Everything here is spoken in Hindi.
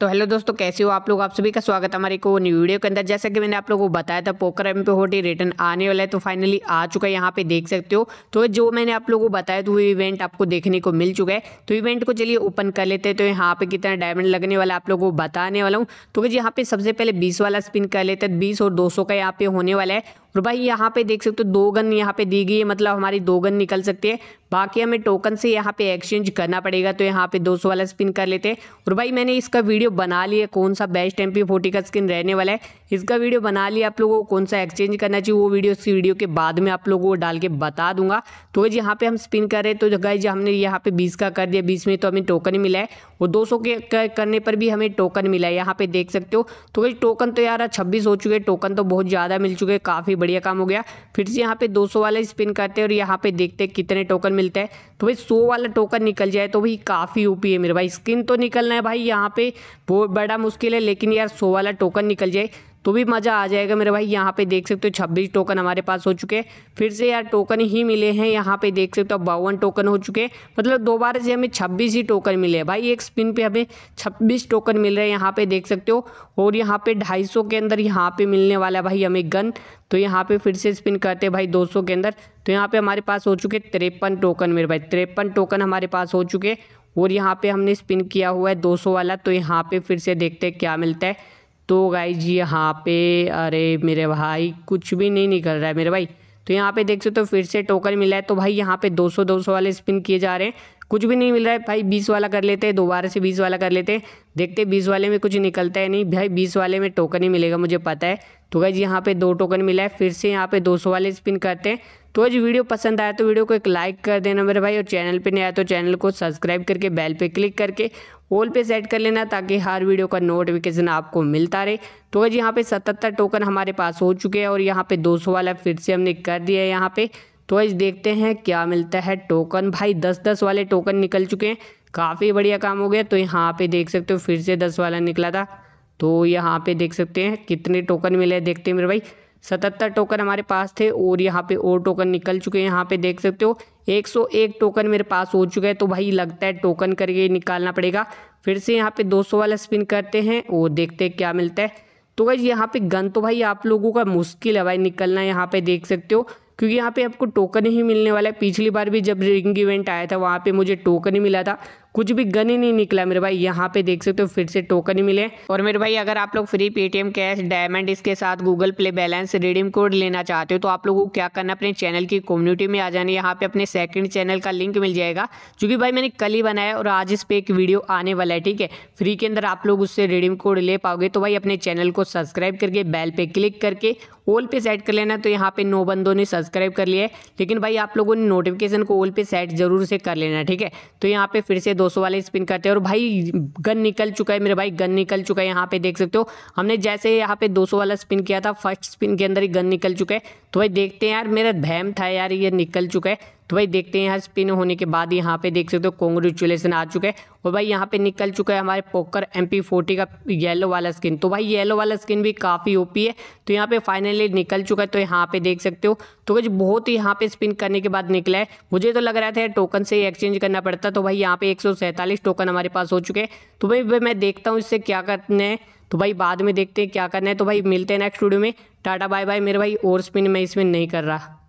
तो हेलो दोस्तों कैसे हो आप लोग आप सभी का स्वागत है हमारे को न्यू वीडियो के अंदर जैसा कि मैंने आप लोगों को बताया था पोकर एम पे होटी रिटर्न आने वाला है तो फाइनली आ चुका है यहाँ पे देख सकते हो तो जो मैंने आप लोगों को बताया तो वो इवेंट आपको देखने को मिल चुका है तो इवेंट को चलिए ओपन कर लेते हैं तो यहाँ पे कितना डायमंड लगने वाला आप लोगों को बताने वाला हूँ तो भाई यहाँ पे सबसे पहले बीस वाला स्पिन कर लेते हैं बीस और दो का यहाँ पे होने वाला है और भाई यहाँ पे देख सकते हो दो गन यहाँ पे दी गई है मतलब हमारी दो गन निकल सकती है बाकी हमें टोकन से यहाँ पे एक्सचेंज करना पड़ेगा तो यहाँ पे 200 वाला स्पिन कर लेते हैं और भाई मैंने इसका वीडियो बना लिया कौन सा बेस्ट एम पी का स्किन रहने वाला है इसका वीडियो बना लिया आप लोगों को कौन सा एक्सचेंज करना चाहिए वो वीडियो इस वीडियो के बाद में आप लोगों को डाल के बता दूंगा तो गई यहाँ पे हम स्पिन कर रहे हैं तो जी हमने यहाँ पे बीस का कर दिया बीस में तो हमें टोकन मिला है और दो के करने पर भी हमें टोकन मिला है यहाँ पे देख सकते हो तो भाई टोकन तो यार छब्बीस हो चुके टोकन तो बहुत ज़्यादा मिल चुके काफ़ी बढ़िया काम हो गया फिर से यहाँ पे दो वाला स्पिन करते हैं और यहाँ पे देखते हैं कितने टोकन मिलता है तो भाई सो वाला टोकन निकल जाए तो भाई काफ़ी यूपी है मेरे भाई स्किन तो निकलना है भाई यहाँ पे बहुत बड़ा मुश्किल है लेकिन यार सो वाला टोकन निकल जाए तो भी मज़ा आ जाएगा मेरे भाई यहाँ पे देख सकते हो छब्बीस टोकन हमारे पास हो चुके फिर से यार टोकन ही मिले हैं यहाँ पे देख सकते हो बावन टोकन हो चुके मतलब दोबारा से हमें छब्बीस ही टोकन मिले भाई एक स्पिन पे हमें छब्बीस टोकन मिल रहे हैं यहाँ पे देख सकते हो और यहाँ पे ढाई के अंदर यहाँ पे मिलने वाला भाई हमें गन तो यहाँ पे फिर से स्पिन करते भाई 200 के अंदर तो यहाँ पे हमारे पास हो चुके तिरपन टोकन मेरे भाई तिरपन टोकन हमारे पास हो चुके और यहाँ पे हमने स्पिन किया हुआ है 200 वाला तो यहाँ पे फिर से देखते हैं क्या मिलता है तो जी यहाँ पे अरे मेरे भाई कुछ भी नहीं निकल रहा है मेरे भाई तो यहाँ पे देख सकते हो तो फिर से टोकन मिला है तो भाई यहाँ पे 200 200 वाले स्पिन किए जा रहे हैं कुछ भी नहीं मिल रहा है भाई बीस वाला कर लेते हैं दोबारा से बीस वाला कर लेते हैं देखते बीस वाले में कुछ निकलता है नहीं भाई बीस वाले में टोकन ही मिलेगा मुझे पता है तो गाइज यहाँ पे दो टोकन मिला है फिर से यहाँ पे 200 वाले स्पिन करते हैं तो आज वीडियो पसंद आया तो वीडियो को एक लाइक कर देना मेरे भाई और चैनल पे नहीं आया तो चैनल को सब्सक्राइब करके बेल पे क्लिक करके ऑल पे सेट कर लेना ताकि हर वीडियो का नोटिफिकेशन आपको मिलता रहे तो आज यहाँ पे सतहत्तर टोकन हमारे पास हो चुके हैं और यहाँ पे सौ वाला फिर से हमने कर दिया है यहाँ पे तो आज देखते हैं क्या मिलता है टोकन भाई दस दस वाले टोकन निकल चुके हैं काफ़ी बढ़िया काम हो गया तो यहाँ पे देख सकते हो फिर से दस वाला निकला था तो यहाँ पे देख सकते हैं कितने टोकन मिले देखते हैं मेरे भाई सतहत्तर टोकन हमारे पास थे और यहाँ पे और टोकन निकल चुके हैं यहाँ पे देख सकते हो 101 टोकन मेरे पास हो चुका है तो भाई लगता है टोकन करके निकालना पड़ेगा फिर से यहाँ पे 200 वाला स्पिन करते हैं और देखते हैं क्या मिलता है तो भाई यहाँ पे गन तो भाई आप लोगों का मुश्किल है भाई निकलना यहाँ पे देख सकते हो क्योंकि यहाँ पे आपको टोकन ही मिलने वाला है पिछली बार भी जब रिंग इवेंट आया था वहाँ पे मुझे टोकन ही मिला था कुछ भी गन ही नहीं निकला मेरे भाई यहाँ पे देख सकते हो फिर से टोकन ही मिले और मेरे भाई अगर आप लोग फ्री पेटीएम कैश डायमंड इसके साथ Google Play balance redeem code लेना चाहते हो तो आप लोगों को क्या करना अपने चैनल की कम्युनिटी में आ जाना यहाँ पे अपने सेकंड चैनल का लिंक मिल जाएगा जो भाई मैंने कल ही बनाया और आज इस पर एक वीडियो आने वाला है ठीक है फ्री के अंदर आप लोग उससे रिडीम कोड ले पाओगे तो भाई अपने चैनल को सब्सक्राइब करके बैल पे क्लिक करके ओल पे सेट कर लेना तो यहाँ पे नो बंदों ने सब्सक्राइब कर लिया है लेकिन भाई आप लोगों ने नोटिफिकेशन को ओल पे सेट जरूर से कर लेना ठीक है तो यहाँ पे फिर से दो 200 वाले स्पिन करते हैं और भाई गन निकल चुका है मेरे भाई गन निकल चुका है यहाँ पे देख सकते हो हमने जैसे यहाँ पे 200 वाला स्पिन किया था फर्स्ट स्पिन के अंदर ही गन निकल चुका है तो भाई देखते हैं यार मेरा भैम था यार ये निकल चुका है तो भाई देखते हैं यहाँ स्पिन होने के बाद यहाँ पे देख सकते हो कॉन्ग्रेचुलेसन आ चुका है और भाई यहाँ पे निकल चुका है हमारे पोकर एम पी फोर्टी का येलो वाला स्किन तो भाई येलो वाला स्किन भी काफ़ी ओपी है तो यहाँ पे फाइनली निकल चुका है तो यहाँ पे देख सकते हो तो कुछ बहुत ही यहाँ पे स्पिन करने के बाद निकला है मुझे तो लग रहा था टोकन से ही एक्सचेंज करना पड़ता तो भाई यहाँ पे एक टोकन हमारे पास हो चुके हैं तो भाई मैं देखता हूँ इससे क्या करना है तो भाई बाद में देखते हैं क्या करना है तो भाई मिलते हैं नेक्स्ट वीडियो में टाटा बाय बाय मेरे भाई और स्पिन मैं इसमें नहीं कर रहा